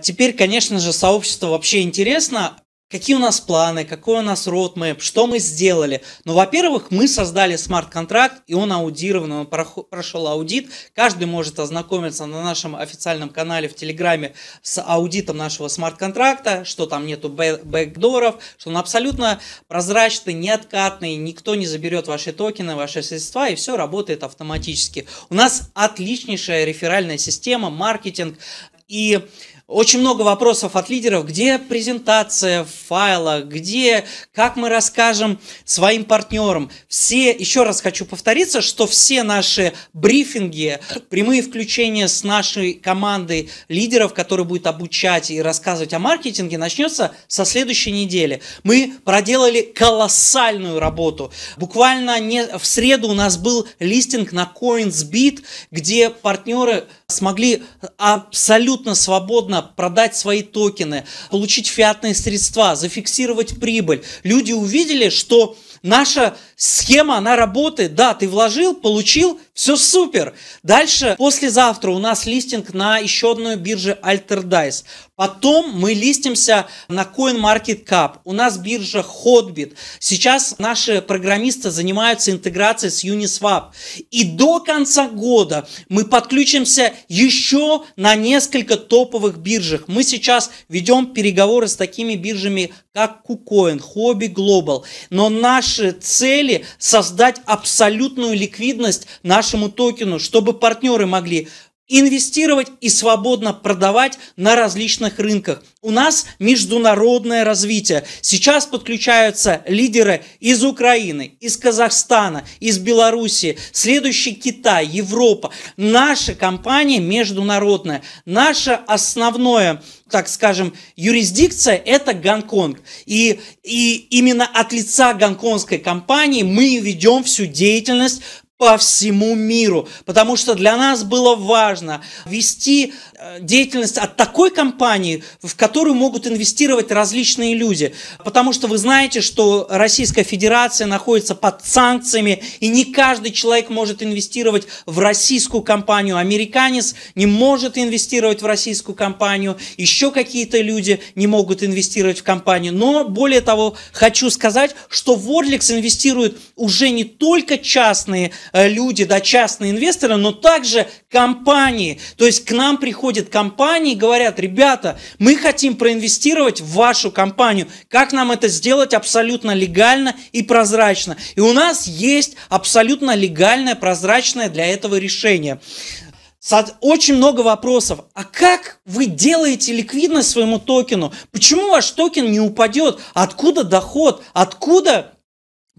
Теперь, конечно же, сообщество вообще интересно, Какие у нас планы, какой у нас roadmap, что мы сделали. Ну, во-первых, мы создали смарт-контракт, и он аудирован, он прошел аудит. Каждый может ознакомиться на нашем официальном канале в Телеграме с аудитом нашего смарт-контракта, что там нету бэкдоров, что он абсолютно прозрачный, неоткатный, никто не заберет ваши токены, ваши средства, и все работает автоматически. У нас отличнейшая реферальная система, маркетинг, и очень много вопросов от лидеров, где презентация файла, где, как мы расскажем своим партнерам. Все, еще раз хочу повториться, что все наши брифинги, прямые включения с нашей командой лидеров, которые будет обучать и рассказывать о маркетинге, начнется со следующей недели. Мы проделали колоссальную работу. Буквально не, в среду у нас был листинг на CoinsBit, где партнеры смогли абсолютно свободно продать свои токены, получить фиатные средства, зафиксировать прибыль. Люди увидели, что наша схема, она работает. Да, ты вложил, получил, все супер. Дальше, послезавтра у нас листинг на еще одной бирже AlterDice. Потом мы листимся на CoinMarketCap. У нас биржа Hotbit. Сейчас наши программисты занимаются интеграцией с Uniswap. И до конца года мы подключимся еще на несколько топовых биржах. Мы сейчас ведем переговоры с такими биржами, как KuCoin, Hobby Global. Но наши цели создать абсолютную ликвидность наших нашему токену, чтобы партнеры могли инвестировать и свободно продавать на различных рынках. У нас международное развитие. Сейчас подключаются лидеры из Украины, из Казахстана, из Белоруссии, следующий Китай, Европа. Наша компания международная. Наша основное так скажем, юрисдикция – это Гонконг. И, и именно от лица гонконгской компании мы ведем всю деятельность по всему миру, потому что для нас было важно вести э, деятельность от такой компании, в которую могут инвестировать различные люди, потому что вы знаете, что Российская Федерация находится под санкциями, и не каждый человек может инвестировать в российскую компанию, американец не может инвестировать в российскую компанию, еще какие-то люди не могут инвестировать в компанию, но более того, хочу сказать, что Ворликс инвестирует уже не только частные Э, люди, да, частные инвесторы, но также компании. То есть к нам приходят компании и говорят, ребята, мы хотим проинвестировать в вашу компанию. Как нам это сделать абсолютно легально и прозрачно? И у нас есть абсолютно легальное, прозрачное для этого решение. Очень много вопросов. А как вы делаете ликвидность своему токену? Почему ваш токен не упадет? Откуда доход? Откуда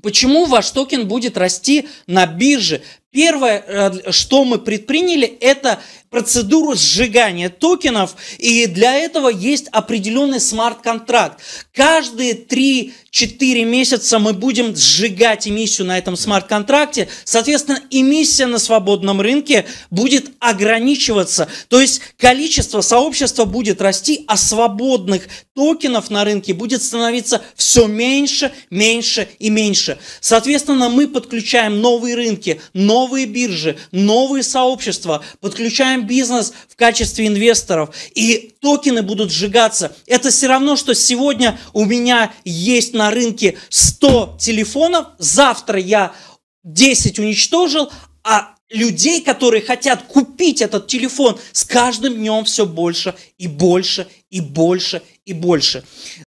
Почему ваш токен будет расти на бирже Первое, э, что мы предприняли, это процедуру сжигания токенов, и для этого есть определенный смарт-контракт. Каждые 3-4 месяца мы будем сжигать эмиссию на этом смарт-контракте, соответственно, эмиссия на свободном рынке будет ограничиваться, то есть количество сообщества будет расти, а свободных токенов на рынке будет становиться все меньше, меньше и меньше. Соответственно, мы подключаем новые рынки, но новые биржи, новые сообщества, подключаем бизнес в качестве инвесторов, и токены будут сжигаться. Это все равно, что сегодня у меня есть на рынке 100 телефонов, завтра я 10 уничтожил, а людей, которые хотят купить этот телефон, с каждым днем все больше и больше и больше и больше.